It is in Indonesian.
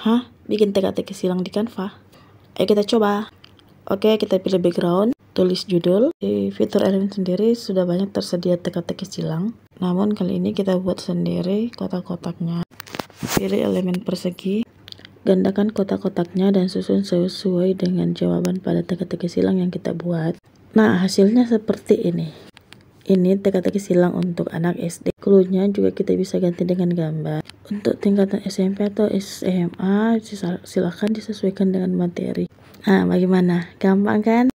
Hah? Bikin teka-teki silang di Canva? Ayo kita coba. Oke, kita pilih background, tulis judul. Di fitur elemen sendiri sudah banyak tersedia teka-teki silang. Namun kali ini kita buat sendiri kotak-kotaknya. Pilih elemen persegi, gandakan kotak-kotaknya dan susun sesuai dengan jawaban pada teka-teki silang yang kita buat. Nah, hasilnya seperti ini. Ini teka-teki silang untuk anak SD. Keluhnya juga kita bisa ganti dengan gambar untuk tingkatan SMP atau SMA silakan disesuaikan dengan materi. Nah, bagaimana? Gampang kan?